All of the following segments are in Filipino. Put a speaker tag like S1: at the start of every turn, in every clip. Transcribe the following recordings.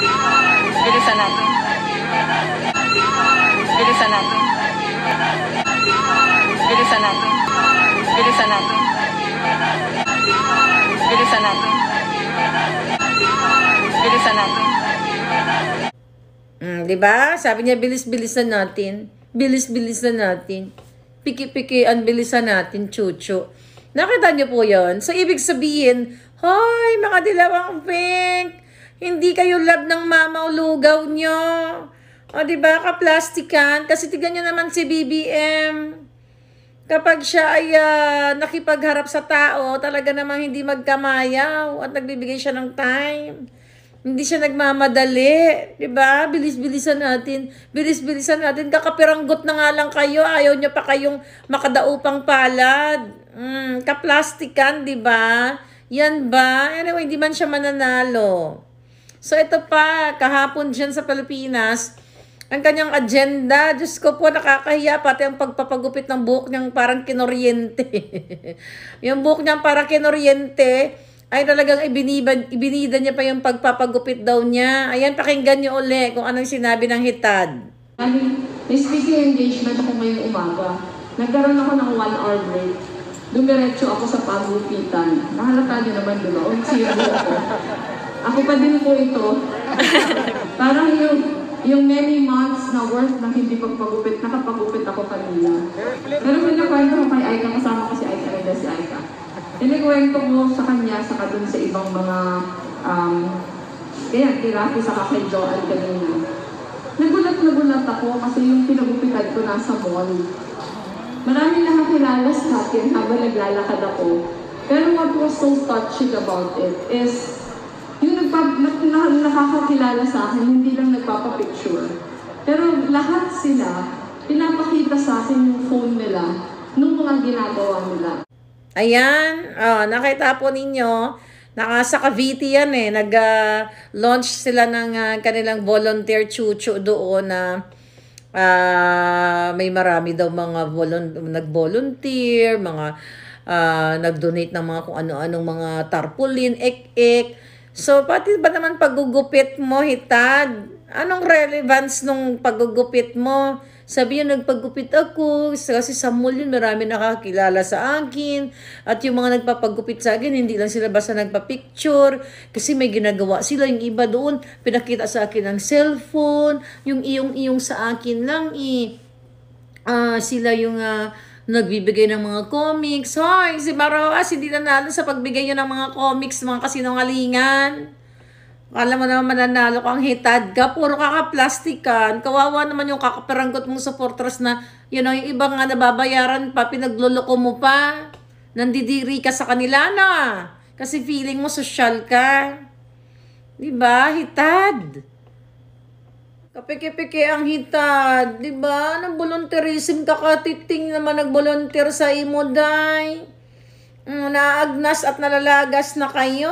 S1: Bilisan natin. Bilisan natin. Bilisan natin. Bilisan natin. Bilisan natin. Bilisan natin.
S2: Mm, 'di ba? Sabi niya bilis-bilisan natin. Bilis-bilisan natin. Piki-piki ang bilisan natin, chuchu. Nakita niyo po 'yon. So ibig sabihin, hoy mga dilawang pink, hindi kayo love ng mamaw lugaw nyo. O, di ba kaplastikan? Kasi tignan nyo naman si BBM. Kapag siya ay uh, nakipagharap sa tao, talaga naman hindi magkamayaw at nagbibigay siya ng time. Hindi siya nagmamadali. Di ba? Bilis-bilisan natin. Bilis-bilisan natin. Kakapiranggot na nga lang kayo. Ayaw niya pa kayong makadaupang palad. Mm, kaplastikan, di ba? Yan ba? Anyway, hindi man siya mananalo. So ito pa, kahapon dyan sa Pilipinas, ang kanyang agenda, Diyos ko po, nakakahiya, pati ang pagpapagupit ng buhok niyang parang kinoriente. yung buhok niyang parang kinoriente, ay talagang ibinibad, ibinida niya pa yung pagpapagupit daw niya. Ayan, pakinggan niyo uli kung anong sinabi ng hitad. May speaking engagement
S1: ako ngayong umaga. Nagkaroon ako ng one hour break. Dumiretso ako sa pagupitan. Nahalata niyo naman doon. Sino ako. Ako pa din po ito. Parang yung, yung many months na worth na hindi pagpagupit, nakapagupit ako kanina. Pero pinakwento ko kay Aika, kasama ko si Aika, nila si Aika. Inikwento ko sa kanya, saka dun sa ibang mga, um, kaya therapy sa kay Joel kanina. nagulat gulat ako kasi yung pinagupitan ko nasa mall. na nakakilala sa akin habang naglalakad ako. Pero what was so touching about it is yung nagpa, na, na, nakakakilala sa akin, hindi lang nagpapapicture. Pero lahat sila, pinapakita sa akin yung phone nila, nung mga ginagawa
S2: nila. Ayan, oh, nakita po ninyo, naka Cavite yan eh, nag-launch ah, uh, sila ng uh, kanilang volunteer chuchu doon na uh, may marami daw mga nag-volunteer, mga uh, nag-donate ng mga kung ano-anong mga tarpaulin, ek-ek, So, pati ba naman pagugupit mo, hitad? Anong relevance nung pagugupit mo? Sabi niya, nagpagupit ako kasi sa mall yun, marami nakakilala sa akin. At yung mga nagpapagupit sa akin, hindi lang sila basta nagpa-picture. kasi may ginagawa sila. Yung iba doon, pinakita sa akin ang cellphone, yung iyong-iyong sa akin lang eh. Uh, sila yung... Uh, nagbibigay ng mga comics. Hoy, si Baroas, hindi nanalo sa pagbigay niya ng mga comics, mga kasinungalingan. Kala mo naman mananalo kang hitad ka, puro kakaplastikan. Kawawa naman yung kakaparanggot mong supporters na, you know, yung iba nga nababayaran pa, pinagluloko mo pa. Nandidiri ka sa kanila na. Ano? Kasi feeling mo social ka. Diba? Hitad. Kapiki-piki ang hitad, di ba? Nang volunteerism kakatiting naman nag-volunteer sa imo, day. Mm, naagnas at nalalagas na kayo.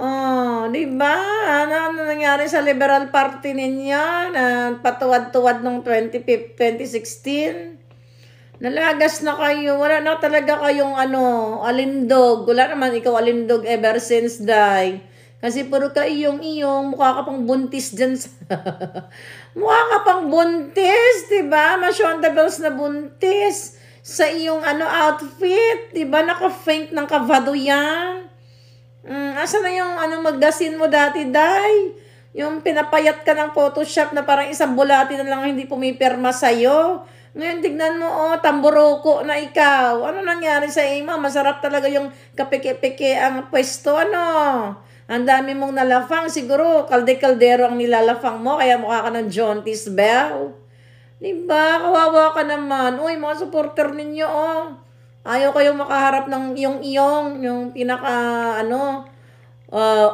S2: Oh, di ba? Ano, ano nangyari sa Liberal Party ninyo na patuwad-tuwad nung 20, 2016? Nalagas na kayo. Wala na talaga kayong ano, alindog. Wala naman ikaw alindog ever since, day kasi puro ka iyong-iyong, mukha ka pang buntis dyan sa... mukha ka pang buntis, diba? Masyonda Bells na buntis sa iyong ano outfit, diba? Naka-faint ng kavado yan. Mm, asa na yung ano magdasin mo dati, Day? Yung pinapayat ka ng Photoshop na parang isang bulati na lang hindi pumipirma sa'yo. Ngayon, tignan mo, oh, tamburoko na ikaw. Ano nangyari sa ima? Masarap talaga yung kapike-pike ang pwesto, ano? Ang dami mong nalafang. Siguro, kalde-kaldero ang nilalafang mo, kaya mukha ka ng jaundice bell. Diba? Kawawa ka naman. Uy, mga supporter ninyo, oh. Ayaw kayong makaharap ng yung iyong, yung pinaka, ano, uh,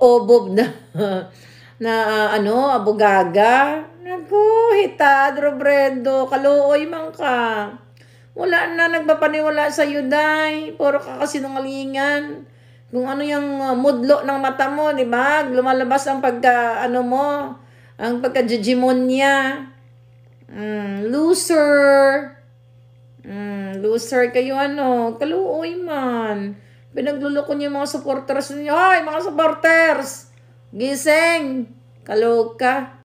S2: obob na, na, uh, ano, abugaga. Naku, hita, drobredo, kaluoy man ka. Wala na, nagpapaniwala sa yuday. Puro kakasinungalingan. Kung ano yung uh, mudlo ng mata mo, di ba? Lumalabas ang pagka, ano mo, ang pagka-jijimonya. Mm, loser. Mm, loser kayo ano. Kaluoy man. Pinagluloko niyo yung mga supporters niyo. Hoy, mga supporters! Gising! Kaloka!